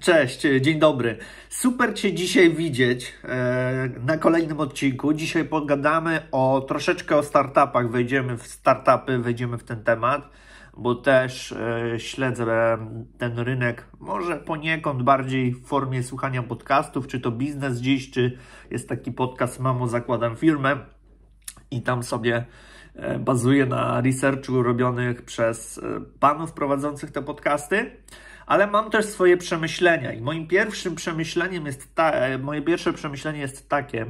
Cześć, e, dzień dobry. Super Cię dzisiaj widzieć e, na kolejnym odcinku. Dzisiaj pogadamy o troszeczkę o startupach. Wejdziemy w startupy, wejdziemy w ten temat, bo też e, śledzę ten rynek może poniekąd bardziej w formie słuchania podcastów, czy to biznes dziś, czy jest taki podcast Mamo zakładam firmę i tam sobie bazuję na researchu robionych przez panów prowadzących te podcasty ale mam też swoje przemyślenia i moim pierwszym przemyśleniem jest ta, e, moje pierwsze przemyślenie jest takie,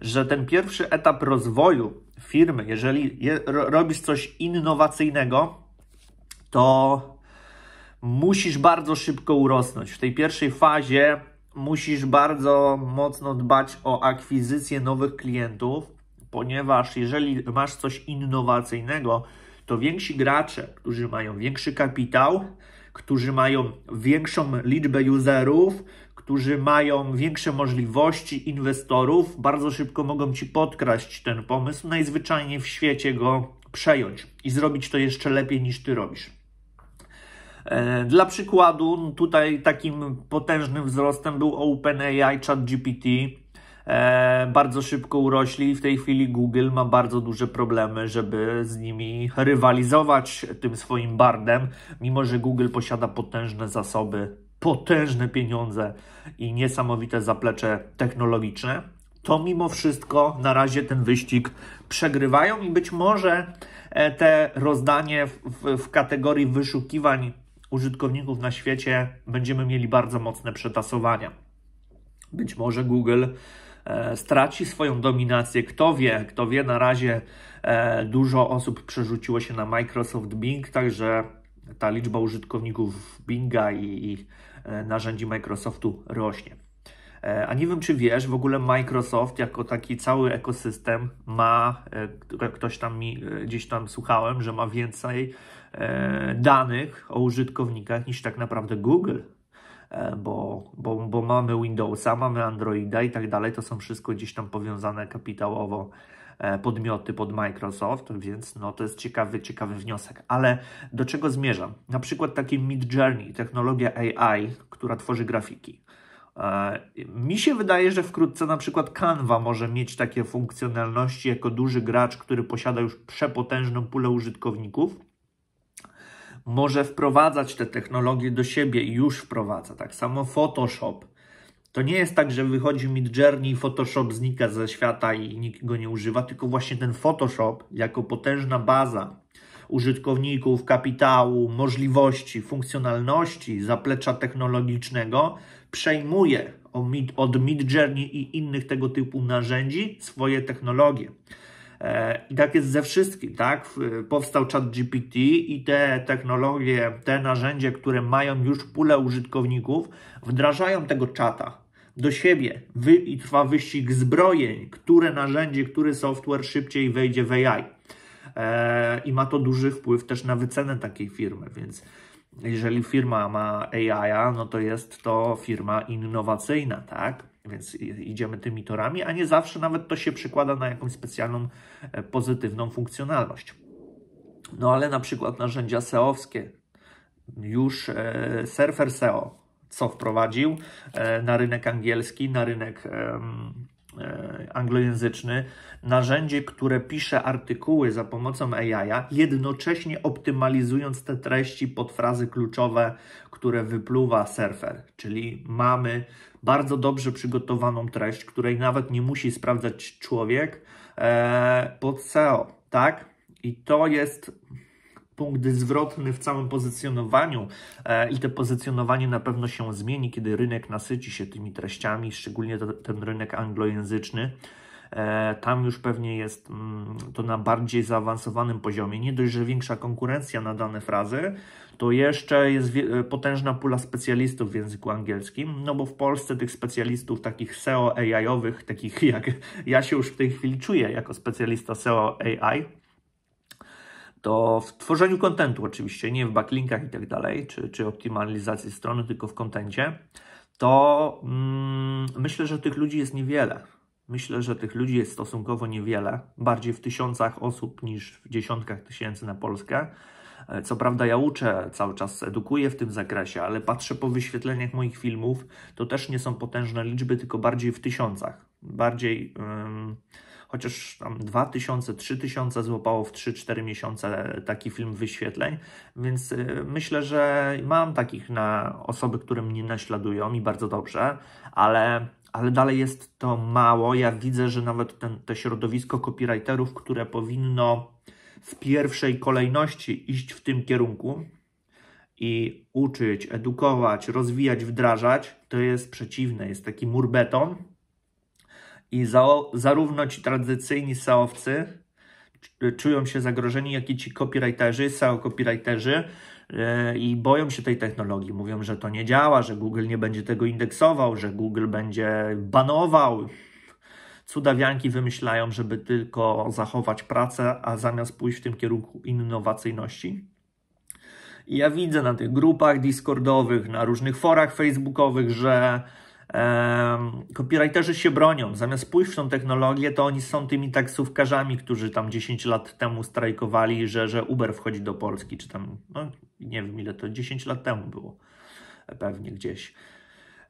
że ten pierwszy etap rozwoju firmy, jeżeli je, robisz coś innowacyjnego, to musisz bardzo szybko urosnąć. W tej pierwszej fazie musisz bardzo mocno dbać o akwizycję nowych klientów, ponieważ jeżeli masz coś innowacyjnego, to więksi gracze, którzy mają większy kapitał, którzy mają większą liczbę userów, którzy mają większe możliwości inwestorów, bardzo szybko mogą ci podkraść ten pomysł, najzwyczajniej w świecie go przejąć i zrobić to jeszcze lepiej niż ty robisz. E, dla przykładu, tutaj takim potężnym wzrostem był OpenAI ChatGPT, E, bardzo szybko urośli i w tej chwili Google ma bardzo duże problemy, żeby z nimi rywalizować tym swoim bardem, mimo że Google posiada potężne zasoby, potężne pieniądze i niesamowite zaplecze technologiczne. To mimo wszystko na razie ten wyścig przegrywają i być może e, te rozdanie w, w, w kategorii wyszukiwań użytkowników na świecie będziemy mieli bardzo mocne przetasowania. Być może Google E, straci swoją dominację. Kto wie, kto wie, na razie e, dużo osób przerzuciło się na Microsoft Bing, także ta liczba użytkowników Binga i, i e, narzędzi Microsoftu rośnie. A nie wiem, czy wiesz, w ogóle Microsoft jako taki cały ekosystem ma, ktoś tam mi gdzieś tam słuchałem, że ma więcej danych o użytkownikach niż tak naprawdę Google. E, bo, bo, bo mamy Windowsa, mamy Androida i tak dalej. To są wszystko gdzieś tam powiązane kapitałowo e, podmioty pod Microsoft, więc no to jest ciekawy, ciekawy wniosek. Ale do czego zmierzam? Na przykład taki Mid Journey, technologia AI, która tworzy grafiki. E, mi się wydaje, że wkrótce na przykład Canva może mieć takie funkcjonalności jako duży gracz, który posiada już przepotężną pulę użytkowników może wprowadzać te technologie do siebie i już wprowadza. Tak samo Photoshop. To nie jest tak, że wychodzi Midjourney i Photoshop znika ze świata i nikt go nie używa, tylko właśnie ten Photoshop jako potężna baza użytkowników, kapitału, możliwości, funkcjonalności, zaplecza technologicznego przejmuje od Midjourney i innych tego typu narzędzi swoje technologie. E, I tak jest ze wszystkim, tak? Powstał chat GPT i te technologie, te narzędzie, które mają już pulę użytkowników, wdrażają tego czata do siebie Wy i trwa wyścig zbrojeń, które narzędzie, który software szybciej wejdzie w AI. E I ma to duży wpływ też na wycenę takiej firmy, więc jeżeli firma ma AI, no to jest to firma innowacyjna, tak? więc idziemy tymi torami, a nie zawsze nawet to się przekłada na jakąś specjalną e, pozytywną funkcjonalność. No ale na przykład narzędzia SEOwskie, już e, surfer SEO, co wprowadził e, na rynek angielski, na rynek E, anglojęzyczny, narzędzie, które pisze artykuły za pomocą AI, jednocześnie optymalizując te treści pod frazy kluczowe, które wypluwa surfer. Czyli mamy bardzo dobrze przygotowaną treść, której nawet nie musi sprawdzać człowiek e, pod SEO, tak? I to jest punkt zwrotny w całym pozycjonowaniu e, i to pozycjonowanie na pewno się zmieni, kiedy rynek nasyci się tymi treściami, szczególnie ten rynek anglojęzyczny. E, tam już pewnie jest mm, to na bardziej zaawansowanym poziomie. Nie dość, że większa konkurencja na dane frazy, to jeszcze jest e, potężna pula specjalistów w języku angielskim, no bo w Polsce tych specjalistów takich SEO AI-owych, takich jak ja się już w tej chwili czuję jako specjalista SEO AI, to w tworzeniu kontentu oczywiście, nie w backlinkach i tak dalej, czy, czy optymalizacji strony, tylko w kontencie, to mm, myślę, że tych ludzi jest niewiele. Myślę, że tych ludzi jest stosunkowo niewiele, bardziej w tysiącach osób niż w dziesiątkach tysięcy na Polskę. E, co prawda, ja uczę cały czas, edukuję w tym zakresie, ale patrzę po wyświetleniach moich filmów, to też nie są potężne liczby, tylko bardziej w tysiącach. Bardziej. Yy chociaż tam 2000, 3000 złapało w 3-4 miesiące taki film wyświetleń, więc y, myślę, że mam takich na osoby, które mnie naśladują i bardzo dobrze, ale ale dalej jest to mało. Ja widzę, że nawet ten, te środowisko copywriterów, które powinno w pierwszej kolejności iść w tym kierunku i uczyć, edukować, rozwijać, wdrażać, to jest przeciwne. Jest taki murbeton, i za, zarówno ci tradycyjni saowcy czują się zagrożeni, jak i ci copywriterzy, SEO copywriterzy e, i boją się tej technologii. Mówią, że to nie działa, że Google nie będzie tego indeksował, że Google będzie banował. Cudawianki wymyślają, żeby tylko zachować pracę, a zamiast pójść w tym kierunku innowacyjności. I ja widzę na tych grupach Discordowych, na różnych forach Facebookowych, że Copywriterzy się bronią. Zamiast pójść w tą technologię, to oni są tymi taksówkarzami, którzy tam 10 lat temu strajkowali, że, że Uber wchodzi do Polski, czy tam, no nie wiem ile to, 10 lat temu było pewnie gdzieś.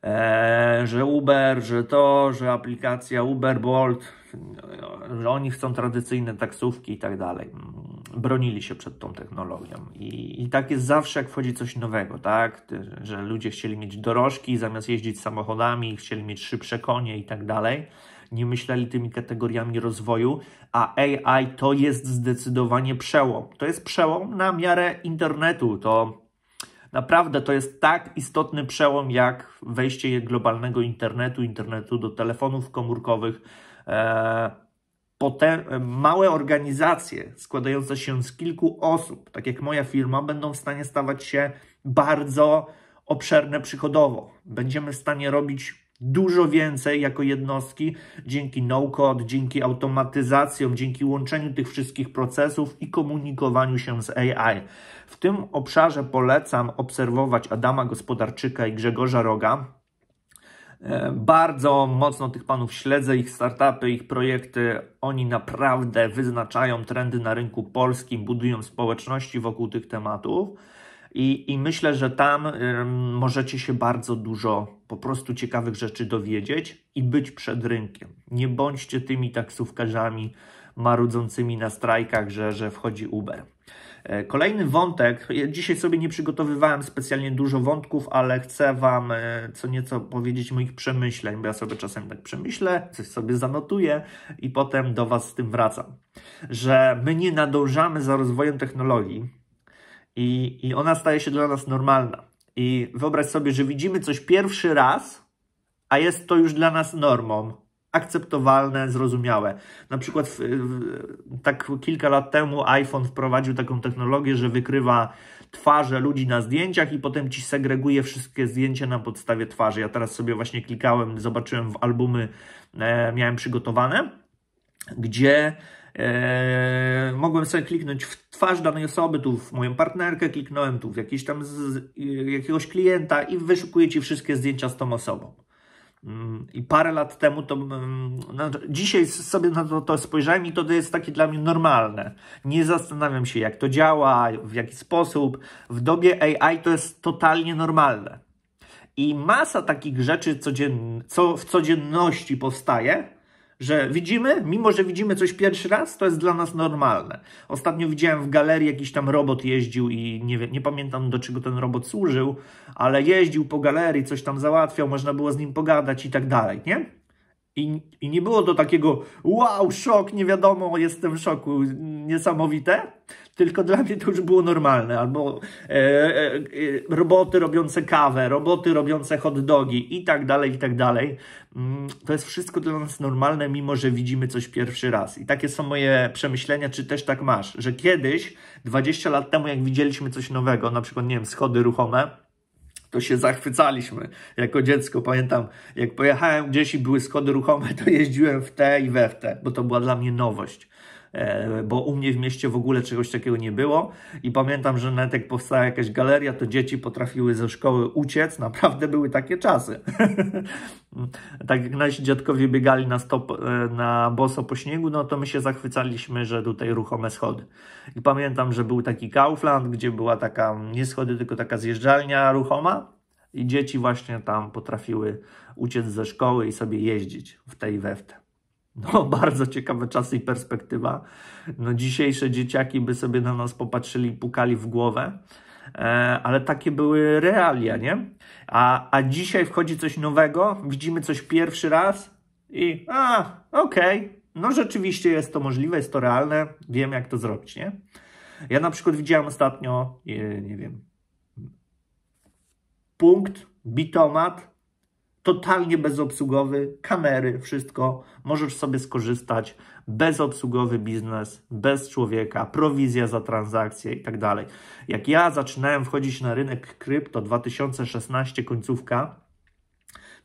E, że Uber, że to, że aplikacja Uber Bolt, że oni chcą tradycyjne taksówki i tak dalej. Bronili się przed tą technologią. I, I, tak jest zawsze, jak wchodzi coś nowego, tak? Że ludzie chcieli mieć dorożki zamiast jeździć samochodami, chcieli mieć szybsze konie i tak dalej. Nie myśleli tymi kategoriami rozwoju, a AI to jest zdecydowanie przełom. To jest przełom na miarę internetu. To Naprawdę to jest tak istotny przełom, jak wejście globalnego internetu, internetu do telefonów komórkowych. E, Potem małe organizacje składające się z kilku osób, tak jak moja firma, będą w stanie stawać się bardzo obszerne przychodowo. Będziemy w stanie robić dużo więcej jako jednostki dzięki no-code, dzięki automatyzacjom, dzięki łączeniu tych wszystkich procesów i komunikowaniu się z AI. W tym obszarze polecam obserwować Adama Gospodarczyka i Grzegorza Roga. E, bardzo mocno tych panów śledzę, ich startupy, ich projekty. Oni naprawdę wyznaczają trendy na rynku polskim, budują społeczności wokół tych tematów. I, I, myślę, że tam y, możecie się bardzo dużo po prostu ciekawych rzeczy dowiedzieć i być przed rynkiem. Nie bądźcie tymi taksówkarzami marudzącymi na strajkach, że, że wchodzi Uber. E, kolejny wątek, dzisiaj sobie nie przygotowywałem specjalnie dużo wątków, ale chcę Wam e, co nieco powiedzieć moich przemyśleń, bo ja sobie czasem tak przemyślę, coś sobie zanotuję i potem do Was z tym wracam. Że my nie nadążamy za rozwojem technologii i, i ona staje się dla nas normalna. I wyobraź sobie, że widzimy coś pierwszy raz, a jest to już dla nas normą akceptowalne, zrozumiałe. Na przykład w, w, tak kilka lat temu iPhone wprowadził taką technologię, że wykrywa twarze ludzi na zdjęciach i potem ci segreguje wszystkie zdjęcia na podstawie twarzy. Ja teraz sobie właśnie klikałem, zobaczyłem w albumy, e, miałem przygotowane, gdzie e, mogłem sobie kliknąć w twarz danej osoby, tu w moją partnerkę kliknąłem, tu w jakiś tam z, jakiegoś klienta i wyszukuje ci wszystkie zdjęcia z tą osobą. Mm, I parę lat temu to. Mm, no, dzisiaj sobie na to, to spojrzałem i to jest takie dla mnie normalne. Nie zastanawiam się, jak to działa, w jaki sposób. W dobie AI to jest totalnie normalne. I masa takich rzeczy codzien, co w codzienności powstaje, że widzimy, mimo że widzimy coś pierwszy raz, to jest dla nas normalne. Ostatnio widziałem w galerii jakiś tam robot jeździł i nie, nie pamiętam do czego ten robot służył, ale jeździł po galerii, coś tam załatwiał, można było z nim pogadać i tak dalej, nie? I, I nie było to takiego wow, szok, nie wiadomo, jestem w szoku, niesamowite, tylko dla mnie to już było normalne. Albo e, e, e roboty robiące kawę, roboty robiące hot dogi i tak dalej, i tak dalej. Mm, to jest wszystko dla nas normalne, mimo że widzimy coś pierwszy raz. I takie są moje przemyślenia, czy też tak masz, że kiedyś, 20 lat temu, jak widzieliśmy coś nowego, na przykład, nie wiem, schody ruchome, to się zachwycaliśmy jako dziecko. Pamiętam, jak pojechałem gdzieś i były skody ruchome, to jeździłem w te i we w te, bo to była dla mnie nowość. E, bo u mnie w mieście w ogóle czegoś takiego nie było i pamiętam, że nawet jak powstała jakaś galeria, to dzieci potrafiły ze szkoły uciec, naprawdę były takie czasy. tak jak nasi dziadkowie biegali na, stop, e, na boso po śniegu, no to my się zachwycaliśmy, że tutaj ruchome schody. I pamiętam, że był taki Kaufland, gdzie była taka, nie schody, tylko taka zjeżdżalnia ruchoma, i dzieci właśnie tam potrafiły uciec ze szkoły i sobie jeździć w tej weftę. No, bardzo ciekawe czasy i perspektywa. No, dzisiejsze dzieciaki by sobie na nas popatrzyli, pukali w głowę, e, ale takie były realia, nie? A, a dzisiaj wchodzi coś nowego, widzimy coś pierwszy raz i a, okej, okay, no rzeczywiście jest to możliwe, jest to realne, wiem jak to zrobić, nie? Ja na przykład widziałem ostatnio, e, nie wiem, punkt, bitomat, totalnie bezobsługowy, kamery, wszystko. Możesz sobie skorzystać. Bezobsługowy biznes, bez człowieka, prowizja za transakcje i tak dalej. Jak ja zaczynałem wchodzić na rynek krypto 2016 końcówka,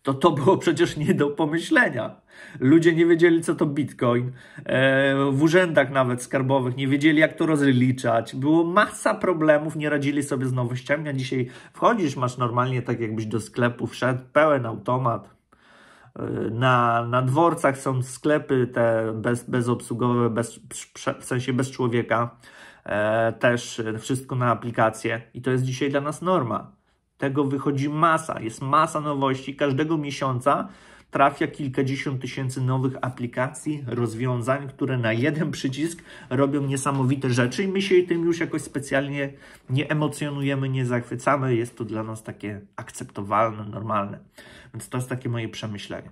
to to było przecież nie do pomyślenia. Ludzie nie wiedzieli, co to bitcoin. E, w urzędach nawet skarbowych nie wiedzieli, jak to rozliczać. Było masa problemów, nie radzili sobie z nowościami. A dzisiaj wchodzisz, masz normalnie tak, jakbyś do sklepu wszedł, pełen automat. E, na, na dworcach są sklepy te bez, bezobsługowe, bez, w sensie bez człowieka. E, też wszystko na aplikację. I to jest dzisiaj dla nas norma tego wychodzi masa, jest masa nowości. Każdego miesiąca trafia kilkadziesiąt tysięcy nowych aplikacji, rozwiązań, które na jeden przycisk robią niesamowite rzeczy i my się tym już jakoś specjalnie nie emocjonujemy, nie zachwycamy. Jest to dla nas takie akceptowalne, normalne. Więc to jest takie moje przemyślenie.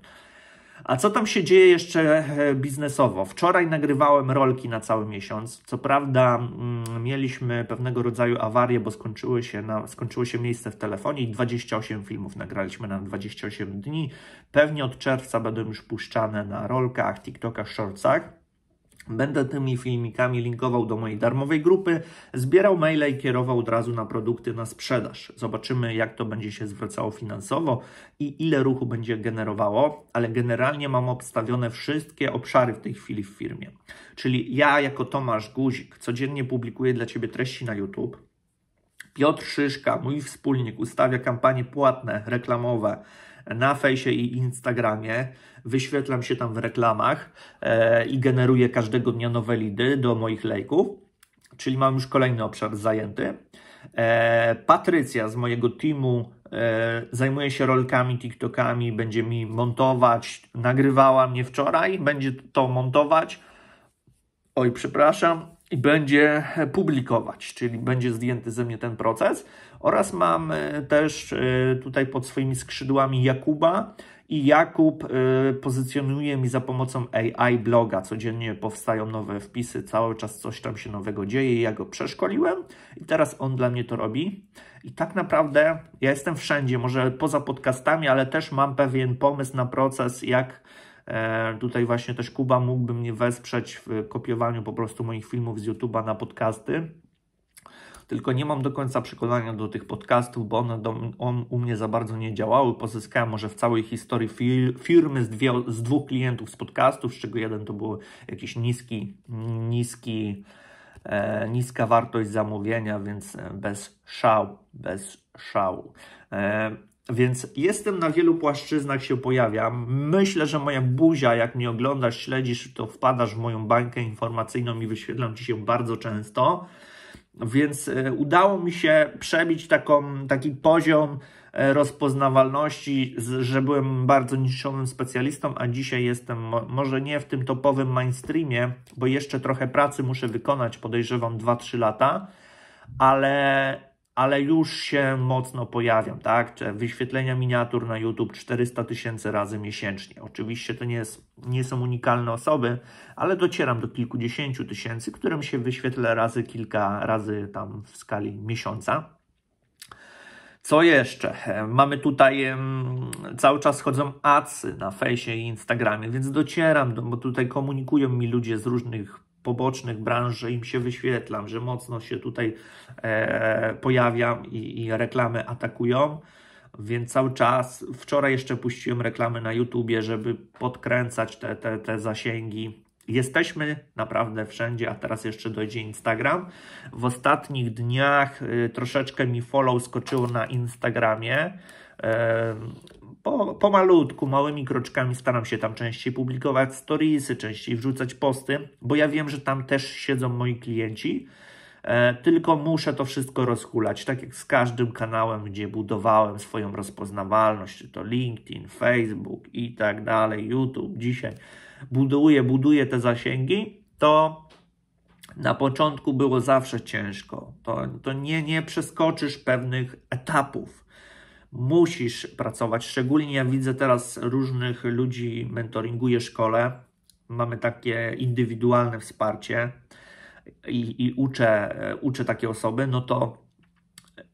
A co tam się dzieje jeszcze e, biznesowo? Wczoraj nagrywałem rolki na cały miesiąc. Co prawda mm, mieliśmy pewnego rodzaju awarię, bo skończyły się na, skończyło się miejsce w telefonie i 28 filmów nagraliśmy na 28 dni. Pewnie od czerwca będą już puszczane na rolkach, TikTokach, shortsach. Będę tymi filmikami linkował do mojej darmowej grupy, zbierał maile i kierował od razu na produkty na sprzedaż. Zobaczymy, jak to będzie się zwracało finansowo i ile ruchu będzie generowało, ale generalnie mam obstawione wszystkie obszary w tej chwili w firmie. Czyli ja, jako Tomasz Guzik, codziennie publikuję dla Ciebie treści na YouTube. Piotr Szyszka, mój wspólnik, ustawia kampanie płatne, reklamowe na fejsie i Instagramie. Wyświetlam się tam w reklamach e, i generuję każdego dnia nowe lidy do moich lejków, czyli mam już kolejny obszar zajęty. E, Patrycja z mojego teamu e, zajmuje się rolkami, TikTokami, będzie mi montować. Nagrywała mnie wczoraj, będzie to montować. Oj, przepraszam, i będzie publikować, czyli będzie zdjęty ze mnie ten proces. Oraz mam e, też e, tutaj pod swoimi skrzydłami Jakuba i Jakub e, pozycjonuje mi za pomocą AI bloga. Codziennie powstają nowe wpisy, cały czas coś tam się nowego dzieje. Ja go przeszkoliłem i teraz on dla mnie to robi. I tak naprawdę ja jestem wszędzie, może poza podcastami, ale też mam pewien pomysł na proces, jak E, tutaj właśnie też Kuba mógłby mnie wesprzeć w kopiowaniu po prostu moich filmów z YouTube'a na podcasty. Tylko nie mam do końca przekonania do tych podcastów, bo one, do, on u mnie za bardzo nie działały. Pozyskałem może w całej historii firmy z, dwie, z dwóch klientów z podcastów, z czego jeden to był jakiś niski, niski, e, niska wartość zamówienia, więc bez szału, bez szału. E, więc jestem na wielu płaszczyznach, się pojawiam. Myślę, że moja buzia, jak mnie oglądasz, śledzisz, to wpadasz w moją bańkę informacyjną i wyświetlam ci się bardzo często. Więc e, udało mi się przebić taką, taki poziom e, rozpoznawalności, że byłem bardzo niszonym specjalistą, a dzisiaj jestem może nie w tym topowym mainstreamie, bo jeszcze trochę pracy muszę wykonać, podejrzewam 2-3 lata, ale ale już się mocno pojawiam, tak? Wyświetlenia miniatur na YouTube 400 tysięcy razy miesięcznie. Oczywiście to nie, jest, nie są unikalne osoby, ale docieram do kilkudziesięciu tysięcy, którym się wyświetlę razy kilka razy tam w skali miesiąca. Co jeszcze? Mamy tutaj cały czas chodzą acy na fejsie i Instagramie, więc docieram, bo tutaj komunikują mi ludzie z różnych pobocznych branż, że im się wyświetlam, że mocno się tutaj e, pojawiam i, i reklamy atakują więc cały czas, wczoraj jeszcze puściłem reklamy na YouTubie, żeby podkręcać te, te, te zasięgi. Jesteśmy naprawdę wszędzie, a teraz jeszcze dojdzie Instagram. W ostatnich dniach y, troszeczkę mi follow skoczyło na Instagramie. E, po, pomalutku, małymi kroczkami staram się tam częściej publikować storiesy, częściej wrzucać posty, bo ja wiem, że tam też siedzą moi klienci, e, tylko muszę to wszystko rozkulać, tak jak z każdym kanałem, gdzie budowałem swoją rozpoznawalność, czy to LinkedIn, Facebook i tak dalej, YouTube, dzisiaj buduję, buduję te zasięgi, to na początku było zawsze ciężko. To, to nie, nie przeskoczysz pewnych etapów musisz pracować. Szczególnie ja widzę teraz różnych ludzi, mentoringuję szkole, mamy takie indywidualne wsparcie i, i uczę, uczę takie osoby, no to,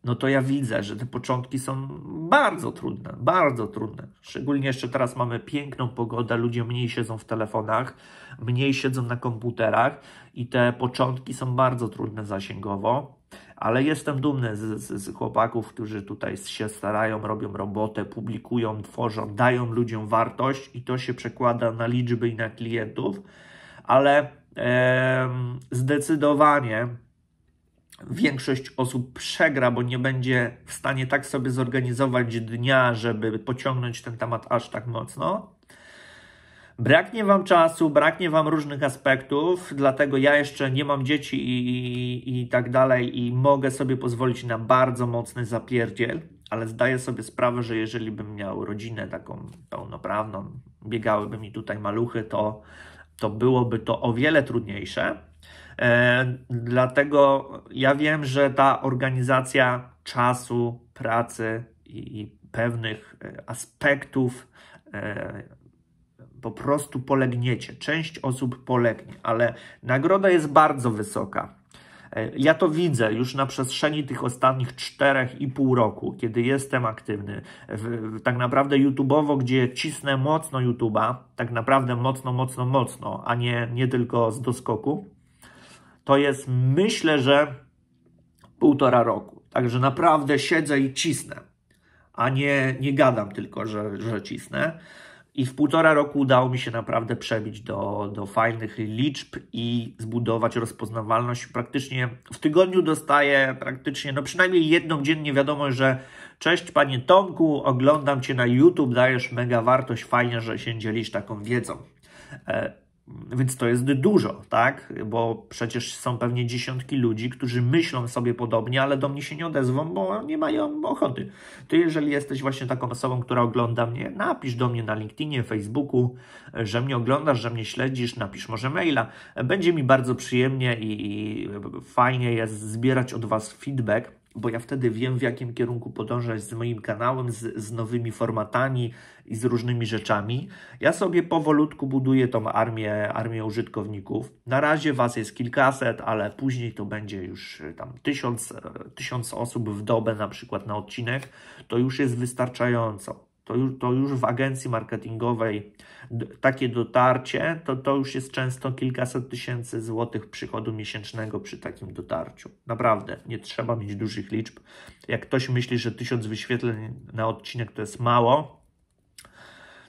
no to ja widzę, że te początki są bardzo trudne, bardzo trudne. Szczególnie jeszcze teraz mamy piękną pogodę, ludzie mniej siedzą w telefonach, mniej siedzą na komputerach i te początki są bardzo trudne zasięgowo ale jestem dumny z, z, z, chłopaków, którzy tutaj się starają, robią robotę, publikują, tworzą, dają ludziom wartość i to się przekłada na liczby i na klientów, ale e, zdecydowanie większość osób przegra, bo nie będzie w stanie tak sobie zorganizować dnia, żeby pociągnąć ten temat aż tak mocno. Braknie Wam czasu, braknie Wam różnych aspektów, dlatego ja jeszcze nie mam dzieci i, i, i tak dalej i mogę sobie pozwolić na bardzo mocny zapierdziel, ale zdaję sobie sprawę, że jeżeli bym miał rodzinę taką pełnoprawną, biegałyby mi tutaj maluchy, to, to byłoby to o wiele trudniejsze. E, dlatego ja wiem, że ta organizacja czasu, pracy i, i pewnych e, aspektów e, po prostu polegniecie. Część osób polegnie, ale nagroda jest bardzo wysoka. E, ja to widzę już na przestrzeni tych ostatnich 4,5 roku, kiedy jestem aktywny. W, tak naprawdę YouTubeowo, gdzie cisnę mocno YouTube'a, tak naprawdę mocno, mocno, mocno, a nie, nie tylko z doskoku, to jest myślę, że półtora roku. Także naprawdę siedzę i cisnę, a nie, nie gadam tylko, że, że cisnę. I w półtora roku udało mi się naprawdę przebić do, do fajnych liczb i zbudować rozpoznawalność. Praktycznie w tygodniu dostaję praktycznie, no przynajmniej jedną dziennie wiadomość, że cześć panie Tomku, oglądam cię na YouTube, dajesz mega wartość, fajnie, że się dzielisz taką wiedzą. E, więc to jest dużo, tak? Bo przecież są pewnie dziesiątki ludzi, którzy myślą sobie podobnie, ale do mnie się nie odezwą, bo nie mają ochoty. To jeżeli jesteś właśnie taką osobą, która ogląda mnie, napisz do mnie na LinkedInie, Facebooku, że mnie oglądasz, że mnie śledzisz, napisz może maila. Będzie mi bardzo przyjemnie i, i fajnie jest zbierać od Was feedback bo ja wtedy wiem, w jakim kierunku podążać z moim kanałem, z, z, nowymi formatami i z różnymi rzeczami. Ja sobie powolutku buduję tą armię, armię użytkowników. Na razie Was jest kilkaset, ale później to będzie już y, tam tysiąc, y, tysiąc osób w dobę na przykład na odcinek. To już jest wystarczająco to już, to już w agencji marketingowej takie dotarcie, to, to już jest często kilkaset tysięcy złotych przychodu miesięcznego przy takim dotarciu. Naprawdę, nie trzeba mieć dużych liczb. Jak ktoś myśli, że tysiąc wyświetleń na odcinek to jest mało,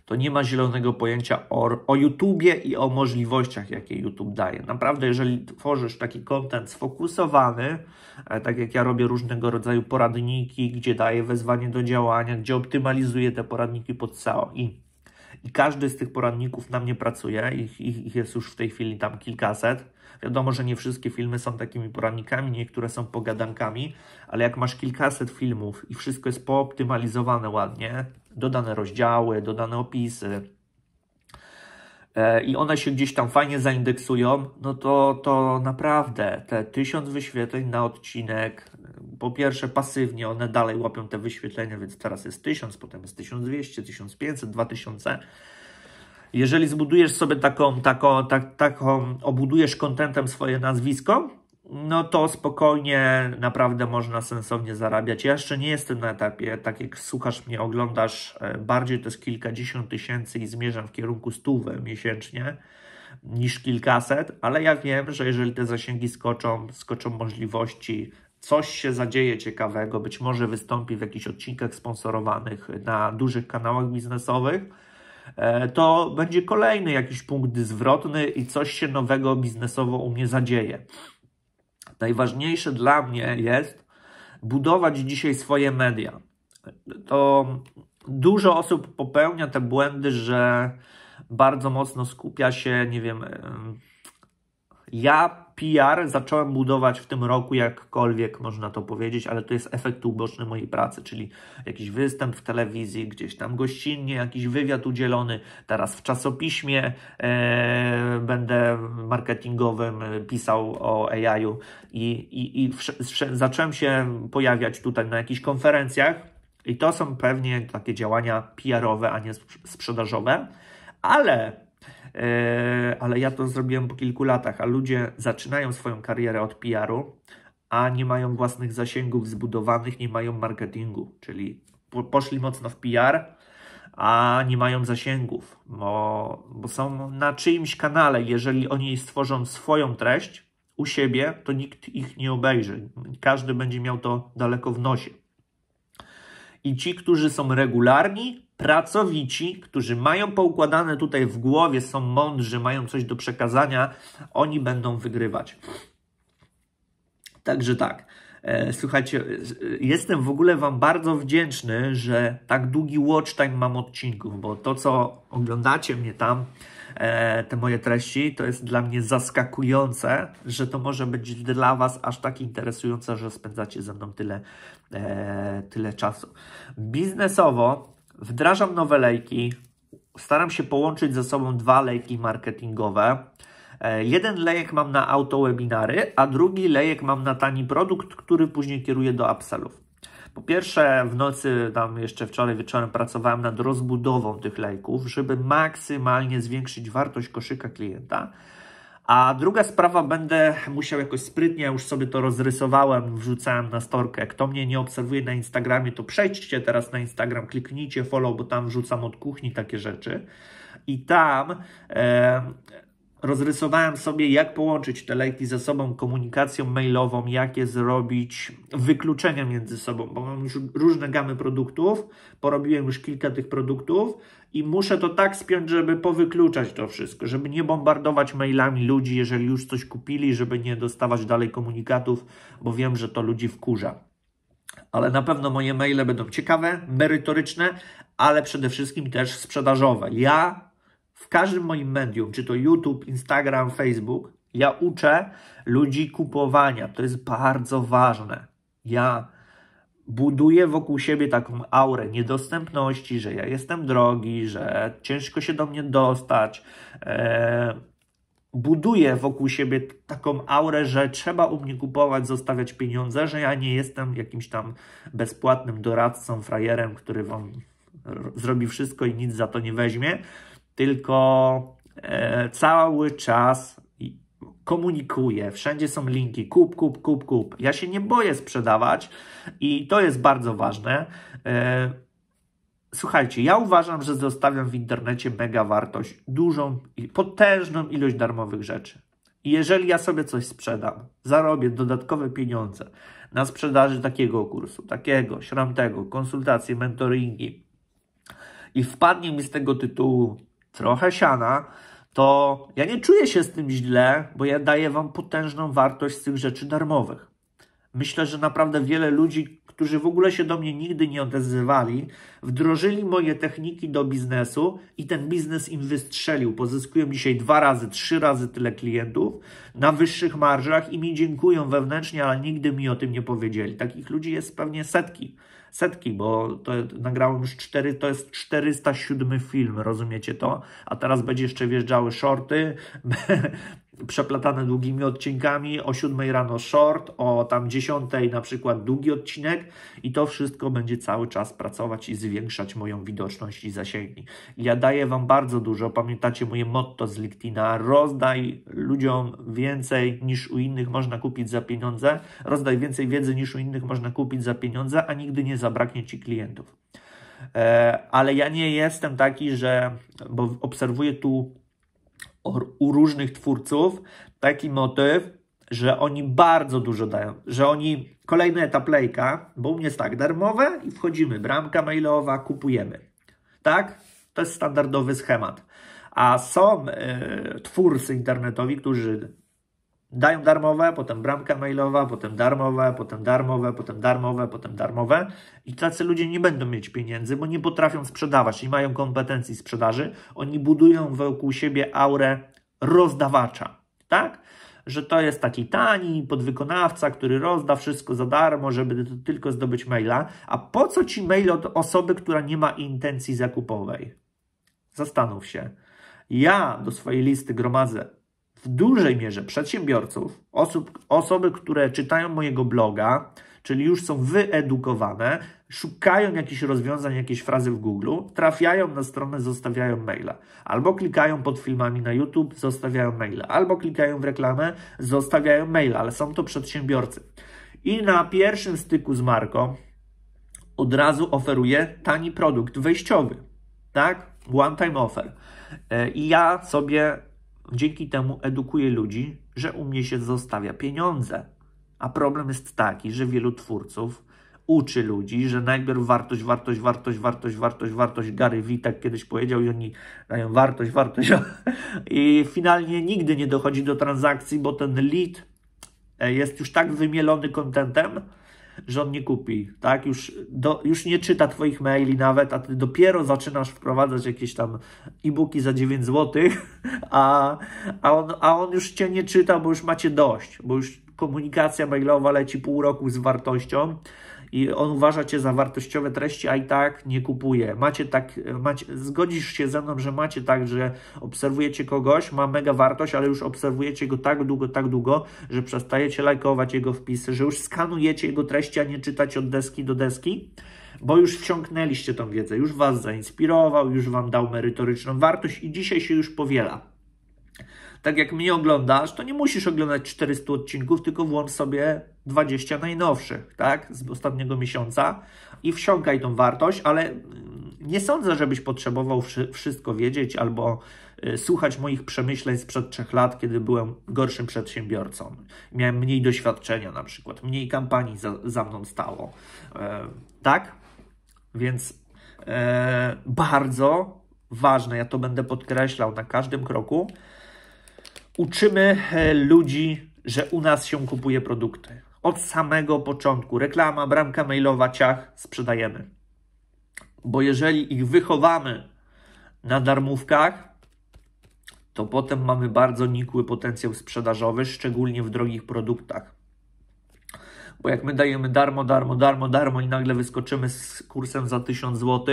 to nie ma zielonego pojęcia o, o YouTubie i o możliwościach, jakie YouTube daje. Naprawdę, jeżeli tworzysz taki content sfokusowany, e, tak jak ja robię różnego rodzaju poradniki, gdzie daję wezwanie do działania, gdzie optymalizuję te poradniki pod SEO i i każdy z tych poradników na mnie pracuje, ich, ich, ich, jest już w tej chwili tam kilkaset. Wiadomo, że nie wszystkie filmy są takimi poradnikami, niektóre są pogadankami, ale jak masz kilkaset filmów i wszystko jest pooptymalizowane ładnie, dodane rozdziały, dodane opisy e, i one się gdzieś tam fajnie zaindeksują, no to, to naprawdę te 1000 wyświetleń na odcinek, po pierwsze pasywnie one dalej łapią te wyświetlenia, więc teraz jest 1000, potem jest 1200, 1500, 2000. Jeżeli zbudujesz sobie taką, taką, tak, taką obudujesz kontentem swoje nazwisko, no to spokojnie naprawdę można sensownie zarabiać. Ja jeszcze nie jestem na etapie, tak jak słuchasz mnie, oglądasz, e, bardziej to jest kilkadziesiąt tysięcy i zmierzam w kierunku stówy miesięcznie niż kilkaset, ale ja wiem, że jeżeli te zasięgi skoczą, skoczą możliwości, coś się zadzieje ciekawego, być może wystąpi w jakichś odcinkach sponsorowanych na dużych kanałach biznesowych, e, to będzie kolejny jakiś punkt zwrotny i coś się nowego biznesowo u mnie zadzieje. Najważniejsze dla mnie jest budować dzisiaj swoje media. To dużo osób popełnia te błędy, że bardzo mocno skupia się, nie wiem, ja PR zacząłem budować w tym roku, jakkolwiek można to powiedzieć, ale to jest efekt uboczny mojej pracy, czyli jakiś występ w telewizji, gdzieś tam gościnnie, jakiś wywiad udzielony, teraz w czasopiśmie e, będę marketingowym e, pisał o AI-u i, i, i zacząłem się pojawiać tutaj na jakichś konferencjach. I to są pewnie takie działania PR-owe, a nie sprzedażowe, ale E, ale ja to zrobiłem po kilku latach, a ludzie zaczynają swoją karierę od PR-u, a nie mają własnych zasięgów zbudowanych, nie mają marketingu, czyli poszli mocno w PR, a nie mają zasięgów, bo, bo są na czyimś kanale. Jeżeli oni stworzą swoją treść u siebie, to nikt ich nie obejrzy. Każdy będzie miał to daleko w nosie i ci, którzy są regularni, pracowici, którzy mają poukładane tutaj w głowie, są mądrzy, mają coś do przekazania, oni będą wygrywać. Także tak. E, słuchajcie, e, e, jestem w ogóle Wam bardzo wdzięczny, że tak długi watch time mam odcinków, bo to, co oglądacie mnie tam, E, te moje treści. To jest dla mnie zaskakujące, że to może być dla Was aż tak interesujące, że spędzacie ze mną tyle, e, tyle czasu. Biznesowo wdrażam nowe lejki, staram się połączyć ze sobą dwa lejki marketingowe. E, jeden lejek mam na auto webinary, a drugi lejek mam na tani produkt, który później kieruję do upsellów. Po pierwsze, w nocy, tam jeszcze wczoraj wieczorem pracowałem nad rozbudową tych lejków, żeby maksymalnie zwiększyć wartość koszyka klienta. A druga sprawa, będę musiał jakoś sprytnie, już sobie to rozrysowałem, wrzucałem na storkę. Kto mnie nie obserwuje na Instagramie, to przejdźcie teraz na Instagram, kliknijcie follow, bo tam wrzucam od kuchni takie rzeczy. I tam e, rozrysowałem sobie, jak połączyć te lejki ze sobą komunikacją mailową, jakie zrobić wykluczenia między sobą, bo mam już różne gamy produktów, porobiłem już kilka tych produktów i muszę to tak spiąć, żeby powykluczać to wszystko, żeby nie bombardować mailami ludzi, jeżeli już coś kupili, żeby nie dostawać dalej komunikatów, bo wiem, że to ludzi wkurza. Ale na pewno moje maile będą ciekawe, merytoryczne, ale przede wszystkim też sprzedażowe. Ja w każdym moim medium, czy to YouTube, Instagram, Facebook, ja uczę ludzi kupowania. To jest bardzo ważne. Ja buduję wokół siebie taką aurę niedostępności, że ja jestem drogi, że ciężko się do mnie dostać. Eee, buduję wokół siebie taką aurę, że trzeba u mnie kupować, zostawiać pieniądze, że ja nie jestem jakimś tam bezpłatnym doradcą, frajerem, który wam zrobi wszystko i nic za to nie weźmie tylko e, cały czas komunikuję, wszędzie są linki, kup, kup, kup, kup. Ja się nie boję sprzedawać i to jest bardzo ważne. E, słuchajcie, ja uważam, że zostawiam w internecie mega wartość, dużą, potężną ilość darmowych rzeczy. I jeżeli ja sobie coś sprzedam, zarobię dodatkowe pieniądze na sprzedaży takiego kursu, takiego, śramtego, konsultacje, mentoringi i wpadnie mi z tego tytułu trochę siana, to ja nie czuję się z tym źle, bo ja daję Wam potężną wartość z tych rzeczy darmowych. Myślę, że naprawdę wiele ludzi, którzy w ogóle się do mnie nigdy nie odezywali, wdrożyli moje techniki do biznesu i ten biznes im wystrzelił. Pozyskują dzisiaj dwa razy, trzy razy tyle klientów na wyższych marżach i mi dziękują wewnętrznie, ale nigdy mi o tym nie powiedzieli. Takich ludzi jest pewnie setki setki, bo to nagrałem już 4, to jest 407 film, rozumiecie to? A teraz będzie jeszcze wjeżdżały shorty, przeplatane długimi odcinkami, o 7 rano short, o tam 10 na przykład długi odcinek i to wszystko będzie cały czas pracować i zwiększać moją widoczność i zasięgi. Ja daję Wam bardzo dużo, pamiętacie moje motto z LinkedIna, rozdaj ludziom więcej niż u innych można kupić za pieniądze, rozdaj więcej wiedzy niż u innych można kupić za pieniądze, a nigdy nie zabraknie Ci klientów. E, ale ja nie jestem taki, że, bo obserwuję tu u różnych twórców taki motyw, że oni bardzo dużo dają, że oni kolejny etap lejka, bo u mnie jest tak, darmowe i wchodzimy, bramka mailowa, kupujemy. Tak? To jest standardowy schemat. A są y, twórcy internetowi, którzy Dają darmowe, potem bramka mailowa, potem darmowe, potem darmowe, potem darmowe, potem darmowe. I tacy ludzie nie będą mieć pieniędzy, bo nie potrafią sprzedawać, nie mają kompetencji sprzedaży. Oni budują wokół siebie aurę rozdawacza, tak? Że to jest taki tani podwykonawca, który rozda wszystko za darmo, żeby tylko zdobyć maila. A po co ci mail od osoby, która nie ma intencji zakupowej? Zastanów się. Ja do swojej listy gromadzę w dużej mierze przedsiębiorców, osób, osoby, które czytają mojego bloga, czyli już są wyedukowane, szukają jakichś rozwiązań, jakieś frazy w Google, trafiają na stronę, zostawiają maila. Albo klikają pod filmami na YouTube, zostawiają maila. Albo klikają w reklamę, zostawiają maila, ale są to przedsiębiorcy. I na pierwszym styku z marką od razu oferuję tani produkt wejściowy, tak? One time offer. E, I ja sobie Dzięki temu edukuję ludzi, że u mnie się zostawia pieniądze. A problem jest taki, że wielu twórców uczy ludzi, że najpierw wartość, wartość, wartość, wartość, wartość, wartość. Gary Vee tak kiedyś powiedział i oni dają wartość, wartość. I finalnie nigdy nie dochodzi do transakcji, bo ten lead e, jest już tak wymielony kontentem, że on nie kupi, tak? Już, do, już nie czyta Twoich maili nawet, a Ty dopiero zaczynasz wprowadzać jakieś tam e-booki za 9 zł, a, a, on, a on już Cię nie czyta, bo już macie dość, bo już komunikacja mailowa leci pół roku z wartością, i on uważa cię za wartościowe treści, a i tak nie kupuje. Macie tak, macie, zgodzisz się ze mną, że macie tak, że obserwujecie kogoś, ma mega wartość, ale już obserwujecie go tak długo, tak długo, że przestajecie lajkować jego wpisy, że już skanujecie jego treści, a nie czytać od deski do deski bo już wciągnęliście tą wiedzę, już Was zainspirował, już Wam dał merytoryczną wartość i dzisiaj się już powiela. Tak jak mnie oglądasz, to nie musisz oglądać 400 odcinków, tylko włącz sobie 20 najnowszych, tak, z ostatniego miesiąca i wsiąkaj tą wartość, ale mm, nie sądzę, żebyś potrzebował wszystko wiedzieć albo y, słuchać moich przemyśleń sprzed trzech lat, kiedy byłem gorszym przedsiębiorcą. Miałem mniej doświadczenia na przykład, mniej kampanii za, za mną stało. E, tak? Więc e, bardzo ważne, ja to będę podkreślał na każdym kroku, uczymy e, ludzi, że u nas się kupuje produkty. Od samego początku. Reklama, bramka mailowa, ciach, sprzedajemy. Bo jeżeli ich wychowamy na darmówkach, to potem mamy bardzo nikły potencjał sprzedażowy, szczególnie w drogich produktach. Bo jak my dajemy darmo, darmo, darmo, darmo i nagle wyskoczymy z kursem za 1000 zł,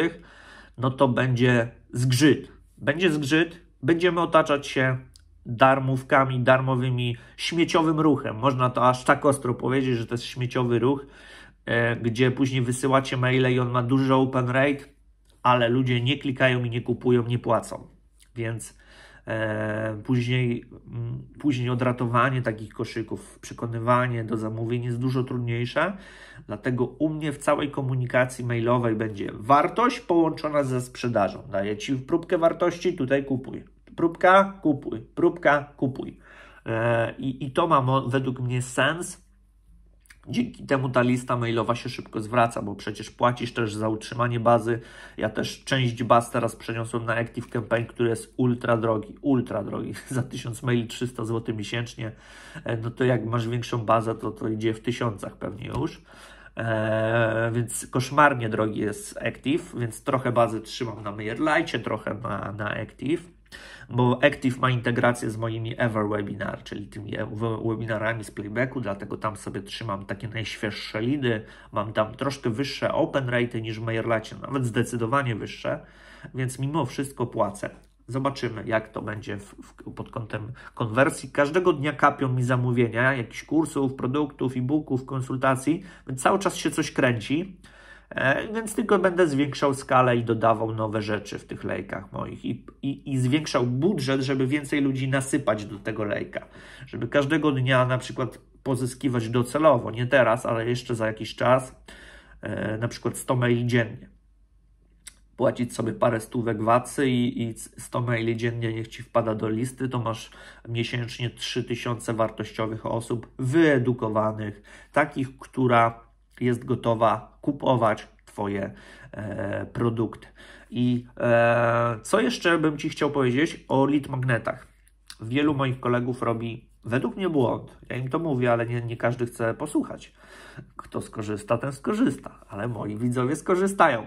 no to będzie zgrzyt. Będzie zgrzyt, będziemy otaczać się darmówkami, darmowymi, śmieciowym ruchem. Można to aż tak ostro powiedzieć, że to jest śmieciowy ruch, e, gdzie później wysyłacie maile i on ma duży open rate, ale ludzie nie klikają i nie kupują, nie płacą. Więc e, później, później odratowanie takich koszyków, przekonywanie do zamówień jest dużo trudniejsze. Dlatego u mnie w całej komunikacji mailowej będzie wartość połączona ze sprzedażą. Daję Ci próbkę wartości, tutaj kupuj próbka, kupuj, próbka, kupuj. E, I, I to ma według mnie sens. Dzięki temu ta lista mailowa się szybko zwraca, bo przecież płacisz też za utrzymanie bazy. Ja też część baz teraz przeniosłem na Active Campaign, który jest ultra drogi, ultra drogi, za 1000 maili 300 zł miesięcznie. E, no to jak masz większą bazę, to to idzie w tysiącach pewnie już. Eee, więc koszmarnie drogi jest Active, więc trochę bazy trzymam na MailerLite, trochę na, na Active bo Active ma integrację z moimi Webinar, czyli tymi e, webinarami z playbacku, dlatego tam sobie trzymam takie najświeższe lidy, mam tam troszkę wyższe open rate niż w MailerLite, nawet zdecydowanie wyższe, więc mimo wszystko płacę. Zobaczymy, jak to będzie w, w, pod kątem konwersji. Każdego dnia kapią mi zamówienia, jakichś kursów, produktów, e-booków, konsultacji, więc cały czas się coś kręci. E, więc tylko będę zwiększał skalę i dodawał nowe rzeczy w tych lejkach moich i, i, i zwiększał budżet, żeby więcej ludzi nasypać do tego lejka. Żeby każdego dnia na przykład pozyskiwać docelowo, nie teraz, ale jeszcze za jakiś czas, e, na przykład 100 maili dziennie. Płacić sobie parę stówek wacy i, i 100 maili dziennie niech ci wpada do listy, to masz miesięcznie 3000 wartościowych osób wyedukowanych, takich, która jest gotowa kupować Twoje e, produkty. I e, co jeszcze bym Ci chciał powiedzieć o lead magnetach? Wielu moich kolegów robi według mnie błąd. Ja im to mówię, ale nie, nie każdy chce posłuchać. Kto skorzysta, ten skorzysta, ale moi widzowie skorzystają.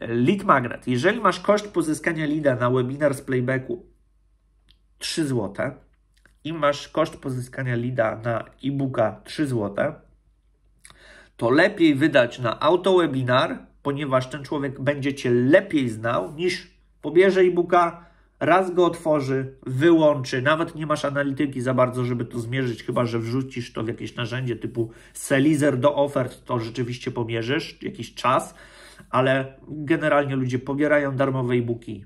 Lead magnet. Jeżeli masz koszt pozyskania leada na webinar z playbacku 3 zł i masz koszt pozyskania leada na e-booka 3 zł, to lepiej wydać na autowebinar, ponieważ ten człowiek będzie Cię lepiej znał niż pobierze e-booka, raz go otworzy, wyłączy, nawet nie masz analityki za bardzo, żeby to zmierzyć, chyba że wrzucisz to w jakieś narzędzie typu Selizer do ofert, to rzeczywiście pomierzysz jakiś czas, ale generalnie ludzie pobierają darmowe e-booki,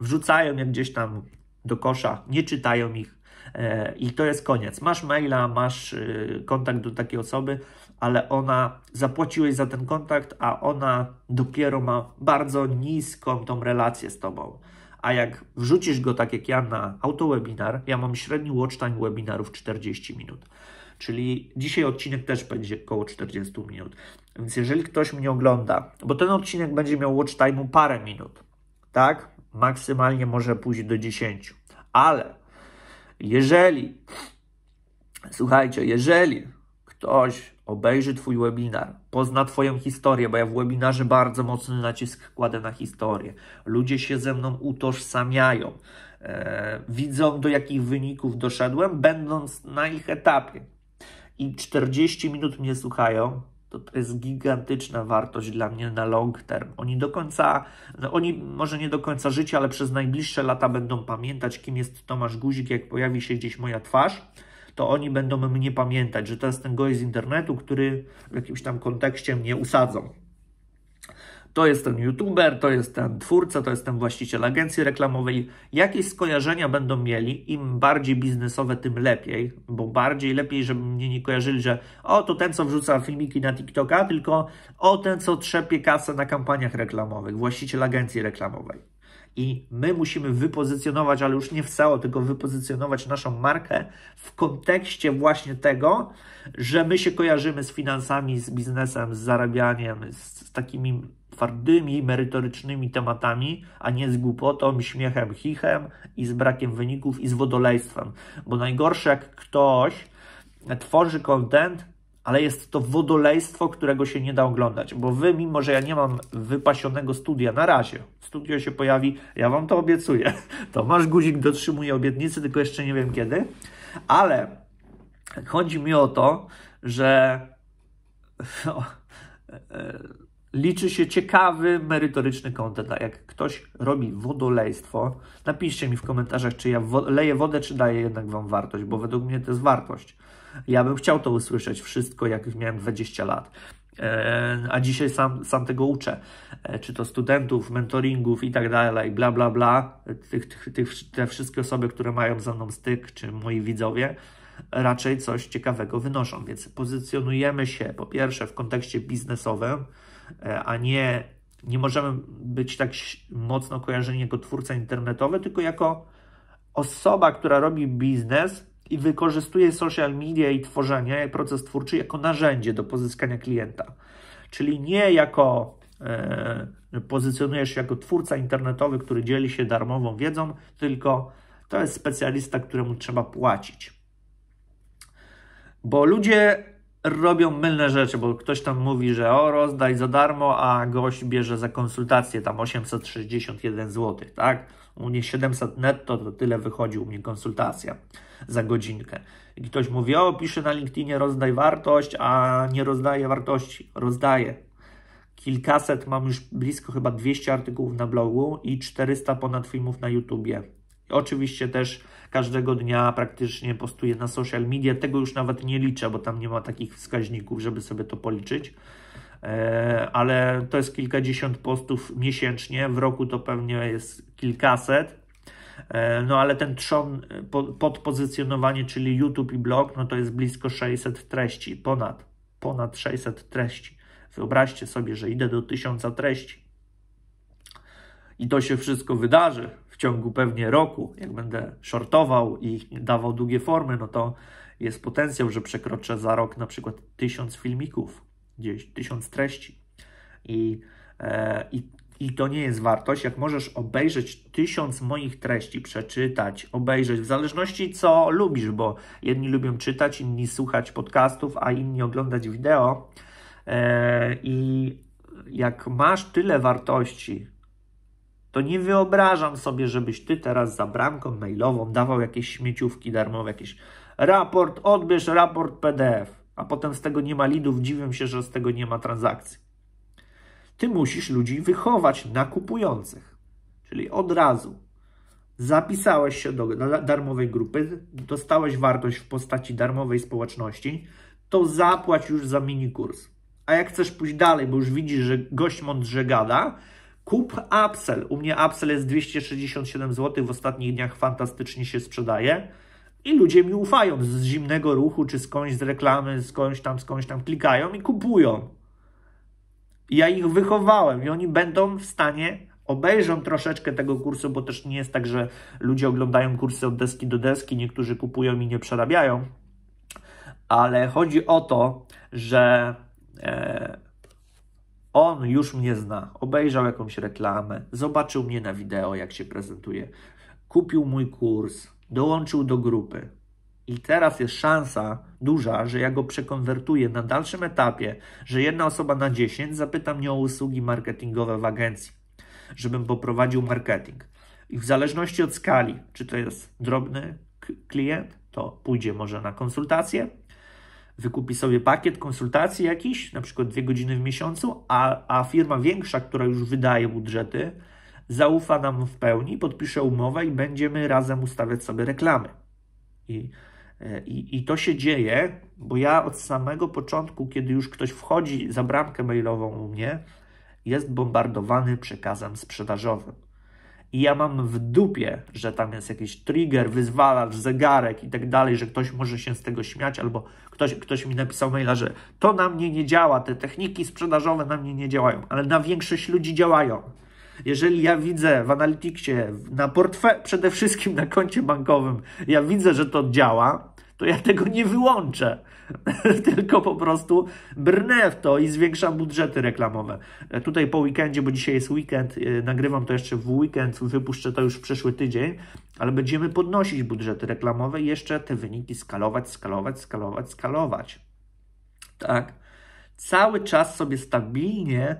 wrzucają je gdzieś tam do kosza, nie czytają ich e, i to jest koniec. Masz maila, masz e, kontakt do takiej osoby, ale ona zapłaciłeś za ten kontakt, a ona dopiero ma bardzo niską tą relację z tobą. A jak wrzucisz go tak jak ja na autowebinar, ja mam średni watch time webinarów 40 minut. Czyli dzisiaj odcinek też będzie około 40 minut. Więc jeżeli ktoś mnie ogląda, bo ten odcinek będzie miał watch time'u parę minut, tak? Maksymalnie może pójść do 10. Ale jeżeli, słuchajcie, jeżeli ktoś obejrzy Twój webinar, pozna Twoją historię, bo ja w webinarze bardzo mocny nacisk kładę na historię. Ludzie się ze mną utożsamiają, e, widzą do jakich wyników doszedłem, będąc na ich etapie. I 40 minut mnie słuchają, to, to jest gigantyczna wartość dla mnie na long term. Oni do końca, no oni może nie do końca życia, ale przez najbliższe lata będą pamiętać, kim jest Tomasz Guzik, jak pojawi się gdzieś moja twarz to oni będą mnie pamiętać, że to jest ten gość z internetu, który w jakimś tam kontekście mnie usadzą. To jest ten youtuber, to jest ten twórca, to jest ten właściciel agencji reklamowej. Jakieś skojarzenia będą mieli, im bardziej biznesowe, tym lepiej, bo bardziej lepiej, żeby mnie nie kojarzyli, że o to ten, co wrzuca filmiki na TikToka, tylko o ten, co trzepie kasę na kampaniach reklamowych, właściciel agencji reklamowej i my musimy wypozycjonować, ale już nie w SEO, tylko wypozycjonować naszą markę w kontekście właśnie tego, że my się kojarzymy z finansami, z biznesem, z zarabianiem, z takimi twardymi, merytorycznymi tematami, a nie z głupotą, śmiechem, chichem i z brakiem wyników i z wodolejstwem. Bo najgorsze, jak ktoś tworzy content, ale jest to wodolejstwo, którego się nie da oglądać, bo wy, mimo że ja nie mam wypasionego studia na razie, studio się pojawi, ja wam to obiecuję, to masz guzik, dotrzymuje obietnicy, tylko jeszcze nie wiem kiedy, ale chodzi mi o to, że e, e, liczy się ciekawy, merytoryczny kontent, a jak ktoś robi wodolejstwo, napiszcie mi w komentarzach, czy ja leję wodę, czy daję jednak wam wartość, bo według mnie to jest wartość. Ja bym chciał to usłyszeć wszystko, jak miałem 20 lat. E, a dzisiaj sam, sam tego uczę, e, czy to studentów, mentoringów i tak dalej, bla, bla, bla. Tych, tych, tych, te wszystkie osoby, które mają ze mną styk, czy moi widzowie, raczej coś ciekawego wynoszą. Więc pozycjonujemy się po pierwsze w kontekście biznesowym, e, a nie, nie możemy być tak mocno kojarzeni jako twórca internetowy, tylko jako osoba, która robi biznes i wykorzystuje social media i tworzenie, proces twórczy jako narzędzie do pozyskania klienta. Czyli nie jako e, pozycjonujesz się jako twórca internetowy, który dzieli się darmową wiedzą, tylko to jest specjalista, któremu trzeba płacić. Bo ludzie robią mylne rzeczy, bo ktoś tam mówi, że o, rozdaj za darmo, a gość bierze za konsultację tam 861 zł, tak? U mnie 700 netto to tyle wychodzi u mnie konsultacja za godzinkę. I ktoś mówi, o pisze na LinkedInie rozdaj wartość, a nie rozdaje wartości. rozdaję Kilkaset, mam już blisko chyba 200 artykułów na blogu i 400 ponad filmów na YouTubie. I oczywiście też każdego dnia praktycznie postuję na social media. Tego już nawet nie liczę, bo tam nie ma takich wskaźników, żeby sobie to policzyć E, ale to jest kilkadziesiąt postów miesięcznie, w roku to pewnie jest kilkaset. E, no ale ten trzon e, podpozycjonowanie, czyli YouTube i blog, no to jest blisko 600 treści, ponad, ponad 600 treści. Wyobraźcie sobie, że idę do 1000 treści i to się wszystko wydarzy w ciągu pewnie roku, jak będę shortował i dawał długie formy, no to jest potencjał, że przekroczę za rok na przykład 1000 filmików gdzieś tysiąc treści. I, e, i, I to nie jest wartość. Jak możesz obejrzeć tysiąc moich treści, przeczytać, obejrzeć, w zależności co lubisz, bo jedni lubią czytać, inni słuchać podcastów, a inni oglądać wideo. E, I jak masz tyle wartości, to nie wyobrażam sobie, żebyś ty teraz za bramką mailową dawał jakieś śmieciówki darmowe, jakiś raport, odbierz raport PDF a potem z tego nie ma lidów, dziwię się, że z tego nie ma transakcji. Ty musisz ludzi wychować na kupujących. Czyli od razu zapisałeś się do darmowej grupy, dostałeś wartość w postaci darmowej społeczności, to zapłać już za mini kurs. A jak chcesz pójść dalej, bo już widzisz, że gość mądrze gada, kup Upsell. U mnie Upsell jest 267 zł, w ostatnich dniach fantastycznie się sprzedaje. I ludzie mi ufają z zimnego ruchu, czy skądś z reklamy, skądś tam, skądś tam klikają i kupują. Ja ich wychowałem i oni będą w stanie, obejrzą troszeczkę tego kursu, bo też nie jest tak, że ludzie oglądają kursy od deski do deski, niektórzy kupują i nie przerabiają. Ale chodzi o to, że e, on już mnie zna, obejrzał jakąś reklamę, zobaczył mnie na wideo, jak się prezentuje, kupił mój kurs dołączył do grupy. I teraz jest szansa duża, że ja go przekonwertuję na dalszym etapie, że jedna osoba na 10 zapyta mnie o usługi marketingowe w agencji, żebym poprowadził marketing. I w zależności od skali, czy to jest drobny klient, to pójdzie może na konsultację, wykupi sobie pakiet konsultacji jakiś, na przykład dwie godziny w miesiącu, a, a firma większa, która już wydaje budżety, zaufa nam w pełni, podpisze umowę i będziemy razem ustawiać sobie reklamy. I, e, i, I to się dzieje, bo ja od samego początku, kiedy już ktoś wchodzi za bramkę mailową u mnie, jest bombardowany przekazem sprzedażowym. I ja mam w dupie, że tam jest jakiś trigger, wyzwalacz, zegarek i tak dalej, że ktoś może się z tego śmiać, albo ktoś, ktoś mi napisał maila, że to na mnie nie działa, te techniki sprzedażowe na mnie nie działają, ale na większość ludzi działają. Jeżeli ja widzę w analityksie, na portfe przede wszystkim na koncie bankowym, ja widzę, że to działa, to ja tego nie wyłączę, tylko po prostu brnę w to i zwiększam budżety reklamowe. Tutaj po weekendzie, bo dzisiaj jest weekend, y, nagrywam to jeszcze w weekend, wypuszczę to już w przyszły tydzień, ale będziemy podnosić budżety reklamowe i jeszcze te wyniki skalować, skalować, skalować, skalować. Tak. Cały czas sobie stabilnie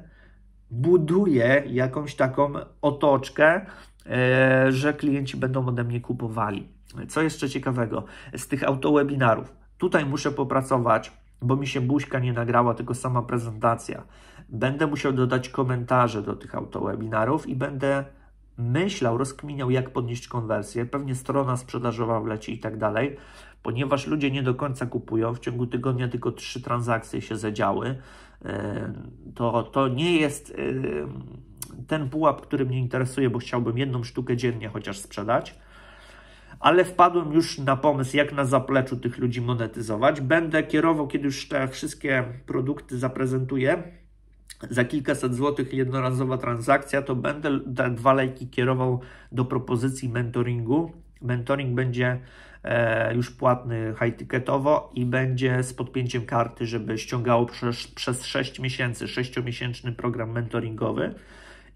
buduje jakąś taką otoczkę, e, że klienci będą ode mnie kupowali. Co jeszcze ciekawego z tych autowebinarów? Tutaj muszę popracować, bo mi się buźka nie nagrała, tylko sama prezentacja. Będę musiał dodać komentarze do tych autowebinarów i będę myślał, rozkminiał, jak podnieść konwersję. Pewnie strona sprzedażowa wleci i tak dalej, ponieważ ludzie nie do końca kupują. W ciągu tygodnia tylko trzy transakcje się zadziały. E, to, to nie jest e, ten pułap, który mnie interesuje, bo chciałbym jedną sztukę dziennie chociaż sprzedać. Ale wpadłem już na pomysł, jak na zapleczu tych ludzi monetyzować. Będę kierował, kiedy już te wszystkie produkty zaprezentuję, za kilkaset złotych jednorazowa transakcja, to będę te dwa lejki kierował do propozycji mentoringu. Mentoring będzie E, już płatny high ticketowo i będzie z podpięciem karty, żeby ściągało przez, przez 6 miesięcy, 6-miesięczny program mentoringowy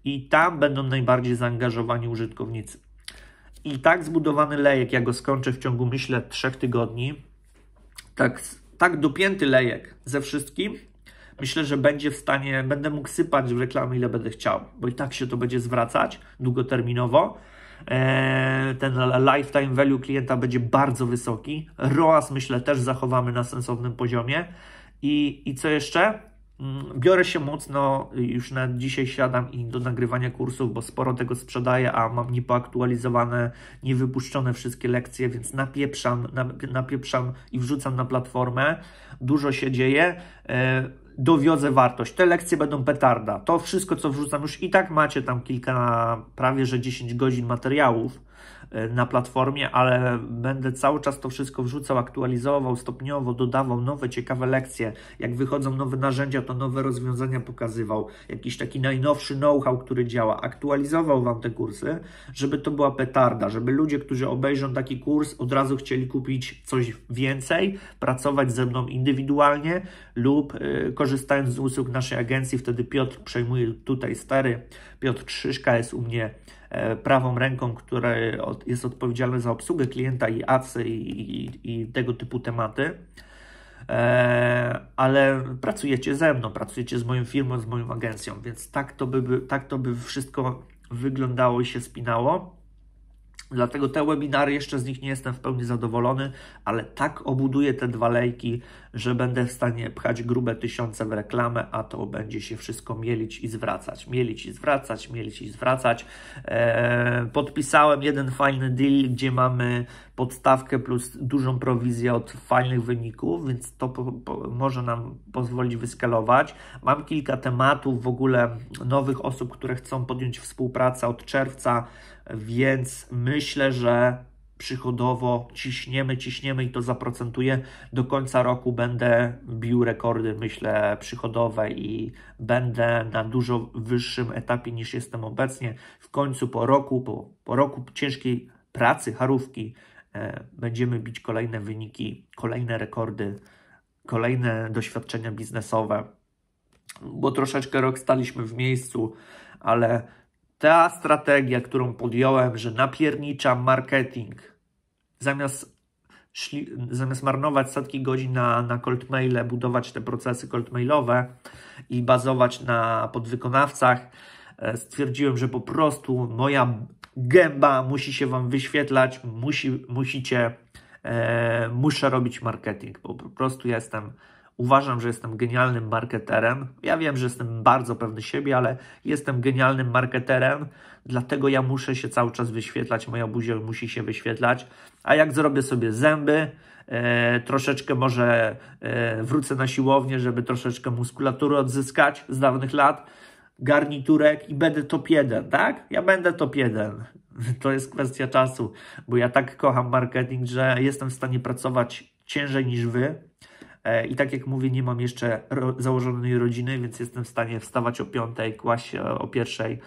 i tam będą najbardziej zaangażowani użytkownicy. I tak zbudowany lejek, ja go skończę w ciągu, myślę, 3 tygodni, tak, tak dopięty lejek ze wszystkim, myślę, że będzie w stanie, będę mógł sypać w reklamy ile będę chciał, bo i tak się to będzie zwracać długoterminowo E, ten lifetime value klienta będzie bardzo wysoki. ROAS myślę też zachowamy na sensownym poziomie. I, i co jeszcze? Mm, biorę się mocno, już na dzisiaj siadam i do nagrywania kursów, bo sporo tego sprzedaję, a mam niepoaktualizowane, niewypuszczone wszystkie lekcje, więc napieprzam, napieprzam i wrzucam na platformę. Dużo się dzieje e, dowiodzę wartość. Te lekcje będą petarda. To wszystko, co wrzucam, już i tak macie tam kilka, prawie że 10 godzin materiałów E, na platformie, ale będę cały czas to wszystko wrzucał, aktualizował stopniowo, dodawał nowe ciekawe lekcje. Jak wychodzą nowe narzędzia, to nowe rozwiązania pokazywał. Jakiś taki najnowszy know-how, który działa. Aktualizował Wam te kursy, żeby to była petarda, żeby ludzie, którzy obejrzą taki kurs, od razu chcieli kupić coś więcej, pracować ze mną indywidualnie lub yy, korzystając z usług naszej agencji. Wtedy Piotr przejmuje tutaj stery. Piotr Krzyżka jest u mnie E, prawą ręką, która jest odpowiedzialna za obsługę klienta i acy i, i, i tego typu tematy. E, ale pracujecie ze mną, pracujecie z moją firmą, z moją agencją, więc tak to by, tak to by wszystko wyglądało i się spinało. Dlatego te webinary jeszcze z nich nie jestem w pełni zadowolony, ale tak obuduję te dwa lejki, że będę w stanie pchać grube tysiące w reklamę, a to będzie się wszystko mielić i zwracać. Mielić i zwracać, mielić i zwracać. Eee, podpisałem jeden fajny deal, gdzie mamy podstawkę plus dużą prowizję od fajnych wyników, więc to po, po, może nam pozwolić wyskalować. Mam kilka tematów w ogóle nowych osób, które chcą podjąć współpracę od czerwca więc myślę, że przychodowo ciśniemy, ciśniemy i to zaprocentuję Do końca roku będę bił rekordy, myślę, przychodowe i będę na dużo wyższym etapie niż jestem obecnie. W końcu po roku, po, po roku ciężkiej pracy, harówki, e, będziemy bić kolejne wyniki, kolejne rekordy, kolejne doświadczenia biznesowe, bo troszeczkę rok staliśmy w miejscu, ale ta strategia, którą podjąłem, że napierniczam marketing, zamiast, szli, zamiast marnować setki godzin na, na cold maile, budować te procesy cold mailowe i bazować na podwykonawcach, e, stwierdziłem, że po prostu moja gęba musi się Wam wyświetlać, musi, musicie, e, muszę robić marketing, bo po prostu jestem Uważam, że jestem genialnym marketerem. Ja wiem, że jestem bardzo pewny siebie, ale jestem genialnym marketerem, dlatego ja muszę się cały czas wyświetlać, moja buzia musi się wyświetlać. A jak zrobię sobie zęby, e, troszeczkę może e, wrócę na siłownię, żeby troszeczkę muskulatury odzyskać z dawnych lat, garniturek i będę top jeden, tak? Ja będę top jeden. To jest kwestia czasu, bo ja tak kocham marketing, że jestem w stanie pracować ciężej niż wy, E, I tak jak mówię, nie mam jeszcze założonej rodziny, więc jestem w stanie wstawać o piątej, kłaść o pierwszej.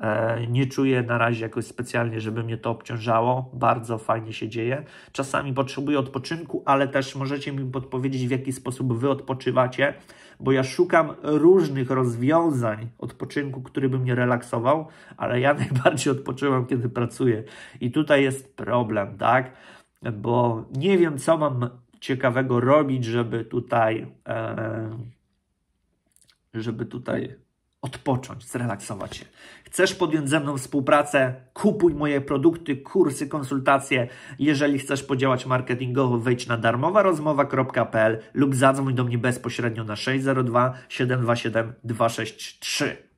E, nie czuję na razie jakoś specjalnie, żeby mnie to obciążało. Bardzo fajnie się dzieje. Czasami potrzebuję odpoczynku, ale też możecie mi podpowiedzieć, w jaki sposób wy odpoczywacie, bo ja szukam różnych rozwiązań odpoczynku, który by mnie relaksował, ale ja najbardziej odpoczywam, kiedy pracuję. I tutaj jest problem, tak? Bo nie wiem, co mam ciekawego robić, żeby tutaj, e, żeby tutaj odpocząć, zrelaksować się. Chcesz podjąć ze mną współpracę? Kupuj moje produkty, kursy, konsultacje. Jeżeli chcesz podziałać marketingowo, wejdź na darmowarozmowa.pl lub zadzwoń do mnie bezpośrednio na 602 727 263.